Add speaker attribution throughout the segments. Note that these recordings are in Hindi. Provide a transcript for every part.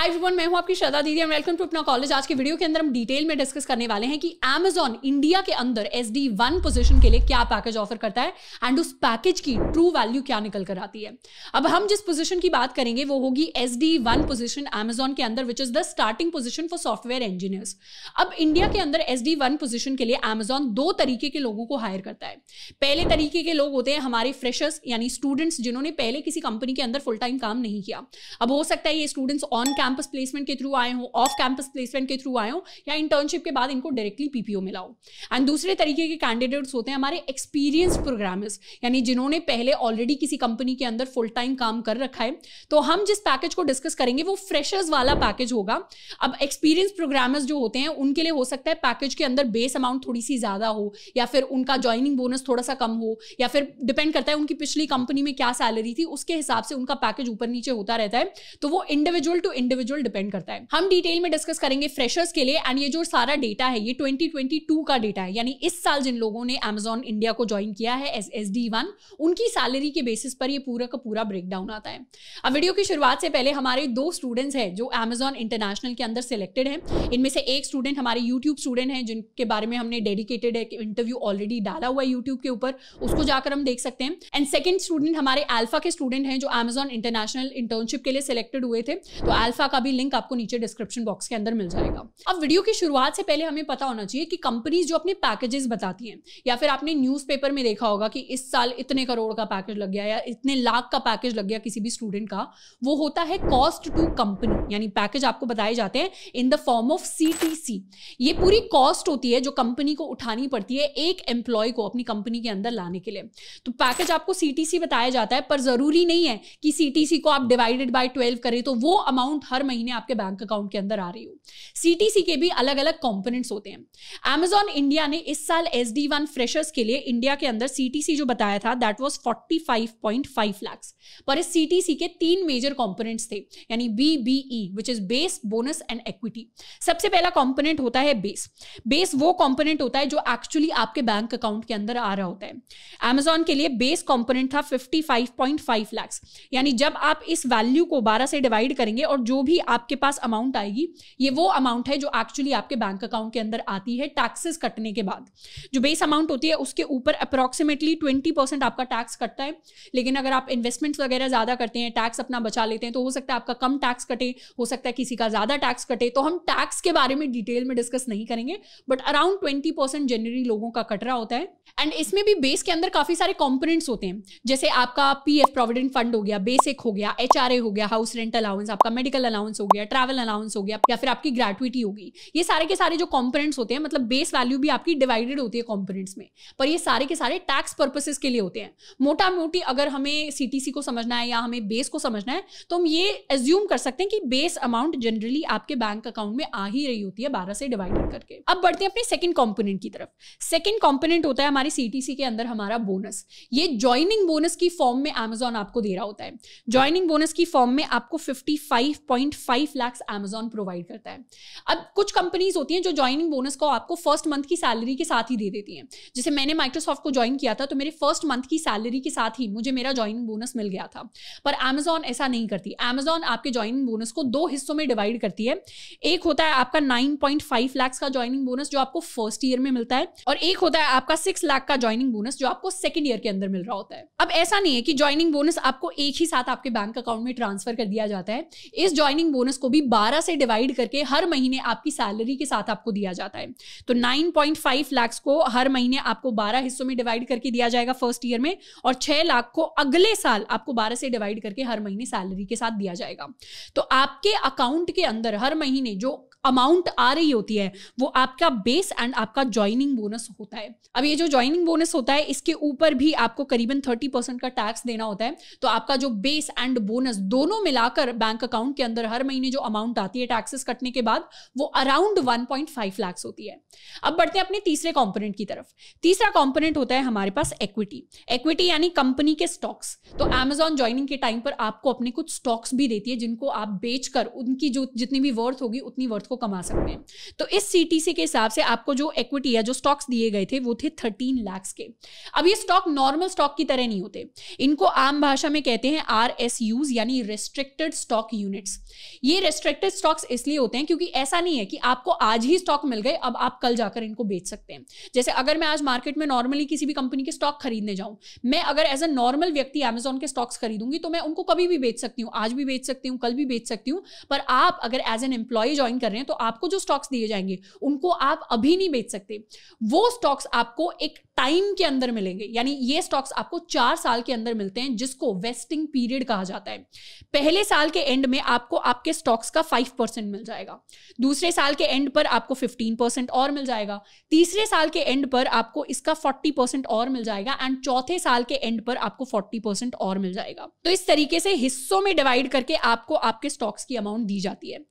Speaker 1: हाय एवरीवन मैं हूं आपकी श्रद्धा दीदी and welcome to Apna College आज के वीडियो के अंदर हम डिटेल में डिस्कस करने वाले हैं कि एमेजॉन इंडिया के अंदर एस डी वन पोजिशन के लिए क्या पैकेज ऑफर करता है एंड उस पैकेज की ट्रू वैल्यू क्या निकल कर आती है अब हम जिस पोजिशन की बात करेंगे वो होगी S D one position Amazon के अंदर which is the starting position for software engineers अब इंडिया के अंदर एस डी वन पोजिशन के लिए एमेजॉन दो तरीके के लोगों को हायर करता है पहले तरीके के लोग होते हैं हमारे फ्रेशर्स यानी स्टूडेंट्स जिन्होंने पहले किसी कंपनी के अंदर फुल टाइम काम नहीं किया अब हो सकता है ये students on cam campus placement के थ्रू आए हो ऑफ कैंपस प्लेसमेंट के थ्रू आए हो या इंटर्नशिप के बाद इनको डायरेक्टली पीपीओ मिला हो एंड दूसरे तरीके के कैंडिडेट्स होते हैं हमारे एक्सपीरियंस प्रोग्रामर्स यानी जिन्होंने पहले ऑलरेडी किसी कंपनी के अंदर फुल टाइम काम कर रखा है तो हम जिस पैकेज को डिस्कस करेंगे वो फ्रेशर्स वाला पैकेज होगा अब एक्सपीरियंस प्रोग्रामर्स जो होते हैं उनके लिए हो सकता है पैकेज के अंदर बेस अमाउंट थोड़ी सी ज्यादा हो या फिर उनका ज्वाइनिंग बोनस थोड़ा सा कम हो या फिर डिपेंड करता है उनकी पिछली कंपनी में क्या सैलरी थी उसके हिसाब से उनका पैकेज ऊपर नीचे होता रहता है तो वो individual to individual individual depend करता है हम डिटेल में डिस्कस करेंगे फ्रेशर्स के लिए एंड ये जो सारा डेटा है ये 2022 का डेटा है यानी इस साल जिन लोगों ने अमेजोन इंडिया को ज्वाइन किया है एस एस डी वन उनकी सैलरी के बेसिस पर ये पूरा का पूरा ब्रेकडाउन आता है अब वीडियो की शुरुआत से पहले हमारे दो स्टूडेंट्स हैं जो अमेजोन इंटरनेशनल के अंदर सिलेक्टेड हैं इनमें से एक स्टूडेंट हमारे यूट्यूब स्टूडेंट हैं जिनके बारे में हमने डेडिकेटेड एक इंटरव्यू ऑलरेडी डाला हुआ है यूट्यूब के ऊपर उसको जाकर हम देख सकते हैं एंड सेकेंड स्टूडेंट हमारे अल्फा के स्टूडेंट हैं जो अमेजोन इंटरनेशनल इंटर्नशिप के लिए सिलेक्टेड हुए थे तो अल्फा का भी लिंक आपको नीचे डिस्क्रिप्शन बॉक्स के अंदर मिल जाएगा अब वीडियो की शुरुआत से पहले हमें पता होना चाहिए कि कंपनीज जो अपने पैकेजेस बताती हैं या फिर आपने न्यूज़पेपर में देखा होगा कि इस साल इतने करोड़ का पैकेज लग गया या इतने लाख का पैकेज लग गया किसी भी स्टूडेंट का वो होता है कॉस्ट टू कंपनी यानी पैकेज आपको बताए जाते हैं in the form of C ये पूरी कॉस्ट होती है जो कंपनी को उठानी पड़ती है एक एम्प्लॉय को अपनी कंपनी के अंदर लाने के लिए तो पैकेज आपको सी बताया जाता है पर जरूरी नहीं है कि सी को आप डिवाइडेड बाई ट्वेल्व करें तो वो अमाउंट हर हर महीने आपके बैंक अकाउंट के अंदर आ रही हो सीटीसी के भी अलग अलग कॉम्पोनेंट्स होते हैं एमेजॉन इंडिया ने इस साल एस डी वन फ्रेशर्स के लिए इंडिया के अंदर सीटीसी जो बताया था that was forty five point five lakhs पर इस सीटीसी के तीन मेजर कॉम्पोनेंट्स थे यानी B B E which is base bonus and equity सबसे पहला कॉम्पोनेंट होता है बेस बेस वो कॉम्पोनेंट होता है जो एक्चुअली आपके बैंक अकाउंट के अंदर आ रहा होता है एमेजॉन के लिए बेस कॉम्पोनेंट था fifty five point five lakhs यानी जब आप इस वैल्यू को बारह से डिवाइड करेंगे और जो भी आपके पास अमाउंट आएगी ये वो अमाउंट है जो एक्चुअली आपके बैंक अकाउंट के अंदर आती है टैक्सेस कटने के बाद जो बेस अमाउंट होती है उसके ऊपर अप्रॉक्सीमेटली ट्वेंटी परसेंट आपका टैक्स कटता है लेकिन अगर आप इन्वेस्टमेंट वगैरह ज़्यादा करते हैं टैक्स अपना बचा लेते हैं तो हो सकता है आपका कम टैक्स कटे हो सकता है किसी का ज़्यादा टैक्स कटे तो हम टैक्स के बारे में डिटेल में डिस्कस नहीं करेंगे but around twenty percent generally लोगों का कट रहा होता है एंड इसमें भी बेस के अंदर काफ़ी सारे कॉम्पोनेंट्स होते हैं जैसे आपका पी एफ प्रोविडेंट फंड हो गया बेसिक हो गया एच हो गया हाउस रेंट अलाउंस आपका मेडिकल अलाउंस अलाउंस हो गया ट्रैवल अलाउंस हो गया या फिर आपकी ग्रेचुइटी होगी ये सारे के सारे जो कॉम्पोनेंट्स होते हैं मतलब बेस वैल्यू भी आपकी डिवाइडेड होती है कॉम्पोनेंट्स में पर ये सारे के सारे टैक्स पर्पसेस के लिए होते हैं मोटा मोटी अगर हमें सीटीसी को समझना है या हमें बेस को समझना है तो हम ये एज्यूम कर सकते हैं कि बेस अमाउंट जनरली आपके बैंक अकाउंट में आ ही रही होती है बारह से डिवाइडेड करके अब बढ़ते हैं अपने सेकंड कॉम्पोनेंट की तरफ सेकंड कॉम्पोनेंट होता है हमारी सीटीसी के अंदर हमारा बोनस ये ज्वाइनिंग बोनस की फॉर्म में अमेजोन आपको दे रहा होता है ज्वाइनिंग बोनस की फॉर्म में आपको fifty point five lakhs Amazon provide करता है अब कुछ कंपनीज होती हैं जो ज्वाइनिंग बोनस को आपको फर्स्ट मंथ की सैलरी के साथ ही दे देती हैं जैसे मैंने माइक्रोसॉफ्ट को ज्वाइन किया था तो मेरे फर्स्ट मंथ की सैलरी के साथ ही मुझे मेरा ज्वाइनिंग बोनस मिल गया था पर एमेजॉन ऐसा नहीं करती एमेजॉन आपके ज्वाइनिंग बोनस को दो हिस्सों में डिवाइड करती है एक होता है आपका नाइन पॉइंट फाइव लैक्स का ज्वाइनिंग बोनस जो आपको फर्स्ट ईयर में मिलता है और एक होता है आपका सिक्स लाख का ज्वाइनिंग बोनस जो आपको सेकंड ईयर के अंदर मिल रहा होता है अब ऐसा नहीं है कि ज्वाइनिंग बोनस आपको एक ही साथ आपके बैंक अकाउंट में ट्रांसफर कर दिया जाता है इस ज्वाइनिंग अर्निंग बोनस को भी 12 से डिवाइड करके हर महीने आपकी सैलरी के साथ आपको दिया जाता है तो 9.5 पॉइंट लाख को हर महीने आपको 12 हिस्सों में डिवाइड करके दिया जाएगा फर्स्ट ईयर में और 6 लाख को अगले साल आपको 12 से डिवाइड करके हर महीने सैलरी के साथ दिया जाएगा तो आपके अकाउंट के अंदर हर महीने जो अमाउंट आ रही होती है वो आपका बेस एंड आपका ज्वाइनिंग बोनस होता है अब ये जो ज्वाइनिंग बोनस होता है इसके ऊपर भी आपको करीबन थर्टी परसेंट का टैक्स देना होता है तो आपका जो बेस एंड बोनस दोनों मिलाकर बैंक अकाउंट के अंदर हर महीने जो अमाउंट आती है टैक्सेस कटने के बाद वो around one point five lakhs होती है अब बढ़ते हैं अपने तीसरे कॉम्पोनेंट की तरफ तीसरा कॉम्पोनेंट होता है हमारे पास इक्विटी इक्विटी यानी कंपनी के स्टॉक्स तो एमेजॉन ज्वाइनिंग के टाइम पर आपको अपने कुछ स्टॉक्स भी देती है जिनको आप बेचकर उनकी जो जितनी भी वर्थ होगी उतनी वर्थ को कमा सकते हैं तो इस सीटीसी के हिसाब से आपको जो इक्विटी या जो स्टॉक्स दिए गए थे वो थे थर्टीन लैक्स के अब ये स्टॉक नॉर्मल स्टॉक की तरह नहीं होते इनको आम भाषा में कहते हैं आर एस यूज यानी रेस्ट्रिक्टेड स्टॉक यूनिट्स ये रेस्ट्रिक्टेड स्टॉक्स इसलिए होते हैं क्योंकि ऐसा नहीं है कि आपको आज ही स्टॉक मिल गए अब आप कल जाकर इनको बेच सकते हैं जैसे अगर मैं आज मार्केट में नॉर्मली किसी भी कंपनी के स्टॉक खरीदने जाऊं मैं अगर एज अ नॉर्मल व्यक्ति एमेजोन के स्टॉक्स खरीदूंगी तो मैं उनको कभी भी बेच सकती हूँ आज भी बेच सकती हूँ कल भी बेच सकती हूँ पर आप अगर एज एन एम्प्लॉय ज्वाइन कर रहे हैं हैं तो आपको जो स्टॉक्स दिए जाएंगे उनको आप अभी नहीं बेच सकते वो स्टॉक्स आपको एक टाइम के अंदर मिलेंगे यानी ये स्टॉक्स आपको चार साल के अंदर मिलते हैं जिसको वेस्टिंग पीरियड कहा जाता है पहले साल के एंड में आपको आपके स्टॉक्स का फाइव परसेंट मिल जाएगा दूसरे साल के एंड पर आपको फिफ्टीन परसेंट और मिल जाएगा तीसरे साल के एंड पर आपको इसका फोर्टी परसेंट और मिल जाएगा एंड चौथे साल के एंड पर आपको फोर्टी परसेंट और मिल जाएगा तो इस तरीके से हिस्सों में डिवाइड करके आपको आपके स्टॉक्स की अमाउंट दी जाती है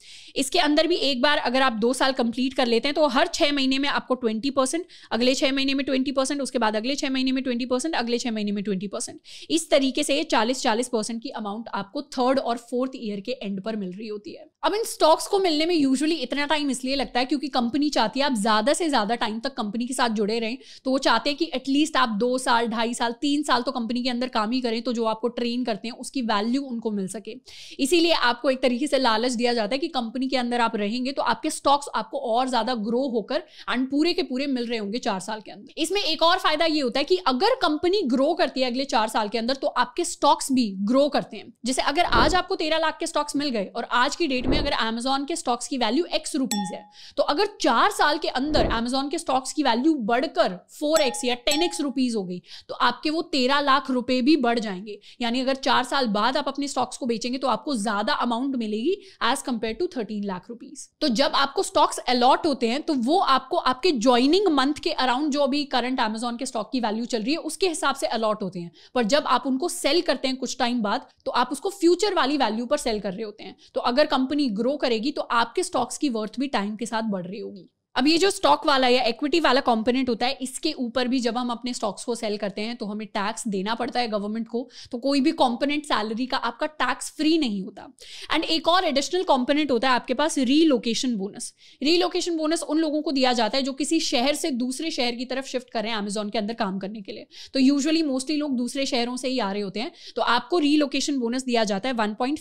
Speaker 1: इसके अंदर भी एक एक बार अगर आप दो साल कंप्लीट कर लेते हैं तो हर छह महीने में आपको ट्वेंटी परसेंट अगले छह महीने में ट्वेंटी परसेंट उसके बाद अगले छह महीने में ट्वेंटी परसेंट अगले छह महीने में ट्वेंटी परसेंट इस तरीके से चालीस चालीस परसेंट की अमाउंट आपको थर्ड और फोर्थ ईयर के एंड पर मिल रही होती है अब इन स्टॉक्स को मिलने में यूजली इतना टाइम इसलिए लगता है क्योंकि कंपनी चाहती है आप ज्यादा से ज्यादा टाइम तक कंपनी के साथ जुड़े रहें तो वो चाहते हैं कि एटलीस्ट आप दो साल ढाई साल तीन साल तो कंपनी के अंदर काम ही करें तो जो आपको ट्रेन करते हैं उसकी वैल्यू उनको मिल सके इसीलिए आपको एक तरीके से लालच दिया जाता है कि कंपनी के अंदर आप रहेंगे होंगे तो आपके स्टॉक्स आपको और ज्यादा ग्रो होकर एंड पूरे के पूरे मिल रहे होंगे चार साल के अंदर इसमें एक और फायदा ये होता है कि अगर कंपनी ग्रो करती है अगले चार साल के अंदर तो आपके स्टॉक्स भी ग्रो करते हैं जैसे अगर आज आपको तेरह लाख के स्टॉक्स मिल गए और आज की डेट में अगर एमेजोन के स्टॉक्स की वैल्यू एक्स रुपीज है तो अगर चार साल के अंदर एमेजोन के स्टॉक्स की वैल्यू बढ़कर फोर एक्स या टेन एक्स रुपीज हो गई तो आपके वो तेरह लाख रुपए भी बढ़ जाएंगे यानी अगर चार साल बाद आप अपने स्टॉक्स को बेचेंगे तो आपको ज्यादा अमाउंट मिलेगी as compare to thirteen lakh rupees तो जब आपको स्टॉक्स अलॉट होते हैं तो वो आपको आपके ज्वाइनिंग मंथ के अराउंड जो अभी करंट एमेजोन के स्टॉक की वैल्यू चल रही है उसके हिसाब से अलॉट होते हैं पर जब आप उनको सेल करते हैं कुछ टाइम बाद तो आप उसको फ्यूचर वाली वैल्यू पर सेल कर रहे होते हैं तो अगर कंपनी ग्रो करेगी तो आपके स्टॉक्स की वर्थ भी टाइम के साथ बढ़ रही होगी अब ये जो स्टॉक वाला या इक्विटी वाला कंपोनेंट होता है इसके ऊपर भी जब हम अपने स्टॉक्स को सेल करते हैं तो हमें टैक्स देना पड़ता है गवर्नमेंट को तो कोई भी कंपोनेंट सैलरी का आपका टैक्स फ्री नहीं होता एंड एक और एडिशनल कंपोनेंट होता है आपके पास रीलोकेशन बोनस रीलोकेशन बोनस उन लोगों को दिया जाता है जो किसी शहर से दूसरे शहर की तरफ शिफ्ट करें अमेजोन के अंदर काम करने के लिए तो यूजली मोस्टली लोग दूसरे शहरों से ही आ रहे होते हैं तो आपको रीलोकेशन बोनस दिया जाता है वन पॉइंट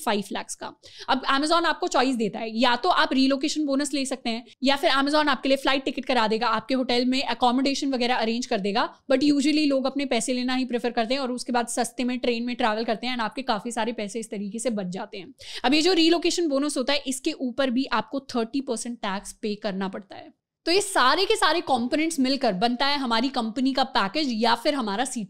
Speaker 1: का अब अमेजोन आपको चॉइस देता है या तो आप रीलोकेशन बोनस ले सकते हैं या फिर अमेजोन आपके आपके लिए फ्लाइट टिकट करा देगा आपके होटल में अकोमोडेशन वगैरह अरेंज कर देगा बट यूजली लोग अपने पैसे लेना ही प्रेफर करते हैं और उसके बाद सस्ते में ट्रेन में ट्रैवल करते हैं एंड आपके काफ़ी सारे पैसे इस तरीके से बच जाते हैं अब ये जो रिलोकेशन बोनस होता है इसके ऊपर भी आपको थर्टी टैक्स पे करना पड़ता है तो ये सारे के सारे कॉम्पोनेंट्स मिलकर बनता है हमारी कंपनी का पैकेज या फिर हमारा सी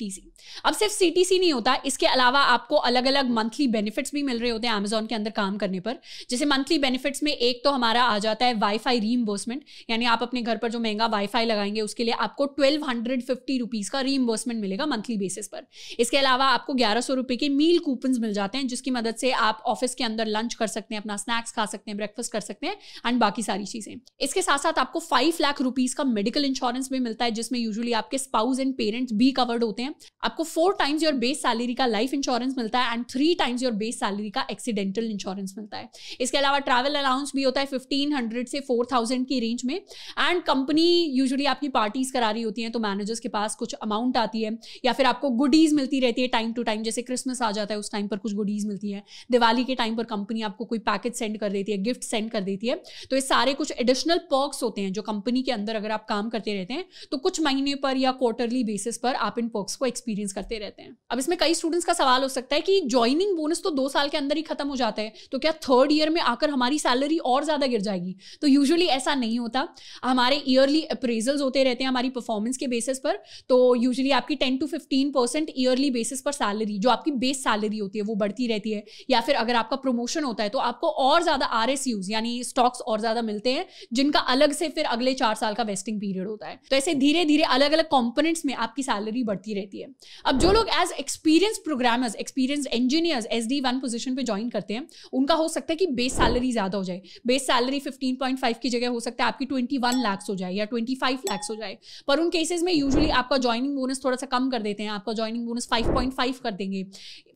Speaker 1: अब सिर्फ सीटीसी नहीं होता इसके अलावा आपको अलग अलग मंथली बेनिफिट्स भी मिल रहे होते हैं अमेजोन के अंदर काम करने पर जैसे मंथली बेनिफिट्स में एक तो हमारा आ जाता है वाईफाई रीइम्बर्समेंट यानी आप अपने घर पर जो महंगा वाईफाई लगाएंगे उसके लिए आपको ट्वेल्व हंड्रेड फिफ्टी रुपीज़ का रीइम्बर्समेंट मिलेगा मंथली बेसिस पर इसके अलावा आपको ग्यारह सौ रुपये के मील कूपन मिल जाते हैं जिसकी मदद से आप ऑफिस के अंदर लंच कर सकते हैं अपना स्नैक्स खा सकते हैं ब्रेकफास्ट कर सकते हैं एंड बाकी सारी चीज़ें इसके साथ साथ आपको फाइव लाख रुपीज़ का मेडिकल इंश्योरेंस भी मिलता है जिसमें यूजुअली आपके स्पाउस एंड पेरेंट्स भी कवर्ड होते हैं आपको four times your base salary का लाइफ इंश्योरेंस मिलता है and three times your base salary का एक्सीडेंटल इंश्योरेंस मिलता है इसके अलावा ट्रैवल अलाउंस भी होता है फिफ्टीन हंड्रेड से फोर थाउजेंड की रेंज में एंड कंपनी यूजली आपकी पार्टीज करा रही होती है तो मैनेजर्स के पास कुछ अमाउंट आती है या फिर आपको गुडीज मिलती रहती है टाइम टू टाइम जैसे क्रिसमस आ जाता है उस टाइम पर कुछ गुडीज मिलती है दिवाली के टाइम पर कंपनी आपको कोई पैकेज सेंड कर देती है गिफ्ट सेंड कर देती है तो ये सारे कुछ एडिशनल पर्क्स होते हैं जो कंपनी के अंदर अगर आप काम करते रहते हैं तो कुछ महीने पर या क्वार्टरली बेसिस पर आप इन पर्क्स को एक्सपीरियंस एक्सपीरियंस करते रहते हैं अब इसमें कई स्टूडेंट्स का सवाल हो सकता है कि ज्वाइनिंग बोनस तो दो साल के अंदर ही खत्म हो जाता है तो क्या थर्ड ईयर में आकर हमारी सैलरी और ज़्यादा गिर जाएगी तो यूजली ऐसा नहीं होता हमारे ईयरली अप्रेजल्स होते रहते हैं हमारी परफॉर्मेंस के बेसिस पर तो यूजली आपकी ten to fifteen percent yearly basis पर सैलरी जो आपकी बेस सैलरी होती है वो बढ़ती रहती है या फिर अगर आपका प्रमोशन होता है तो आपको और ज़्यादा आर एस यूज यानी स्टॉक्स और ज़्यादा मिलते हैं जिनका अलग से फिर अगले चार साल का वेस्टिंग पीरियड होता है तो ऐसे धीरे धीरे अलग अलग कॉम्पोनेंट्स में आपकी सैलरी बढ़ती रहती है अब जो लोग as experience programmers experience engineers S D one position पे ज्वाइन करते हैं उनका हो सकता है कि बेस सैलरी ज्यादा हो जाए base salary fifteen point five की जगह हो सकता है आपकी ट्वेंटी वन लैक्स हो जाए या ट्वेंटी फाइव लैक्स हो जाए पर उन केसेज में यूजली आपका ज्वाइनिंग बोनस थोड़ा सा कम कर देते हैं आपका joining bonus five point five कर देंगे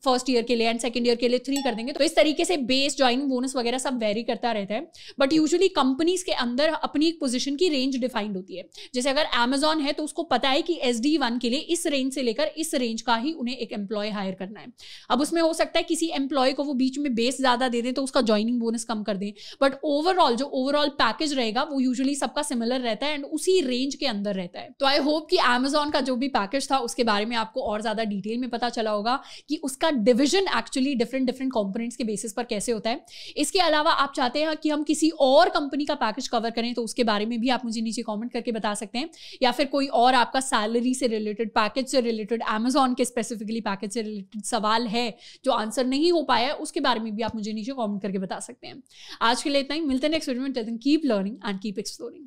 Speaker 1: फर्स्ट ईयर के लिए एंड सेकेंड ईयर के लिए थ्री कर देंगे तो इस तरीके से बेस ज्वाइनिंग बोनस वगैरह सब वेरी करता रहता है बट यूजली कंपनीज के अंदर अपनी एक पोजिशन की रेंज डिफाइंड होती है जैसे अगर एमेजॉन है तो उसको पता है कि एस वन के लिए इस रेंज से लेकर इस रेंज का ही उन्हें एक एम्प्लॉय हायर करना है अब उसमें हो सकता है किसी एम्प्लॉय को वो बीच में बेस ज्यादा दे दें तो उसका ज्वाइनिंग बोनस कम कर दें बट ओवरऑल जो ओवरऑल पैकेज रहेगा वो यूजली सबका सिमिलर रहता है एंड उसी रेंज के अंदर रहता है तो आई होप कि एमेजॉन का जो भी पैकेज था उसके बारे में आपको और ज्यादा डिटेल में पता चला होगा कि उसका इसका division actually different different components के बेसिस पर कैसे होता है इसके अलावा आप चाहते हैं कि हम किसी और कंपनी का पैकेज कवर करें तो उसके बारे में भी आप मुझे नीचे कॉमेंट करके बता सकते हैं या फिर कोई और आपका सैलरी से रिलेटेड पैकेज से रिलेटेड अमेजोन के स्पेसिफिकली पैकेज से रिलेटेड सवाल है जो आंसर नहीं हो पाया है उसके बारे में भी आप मुझे नीचे कॉमेंट करके बता सकते हैं आज के लिए इतना ही मिलते हैं नेक्स्ट वीडियो में keep learning and keep exploring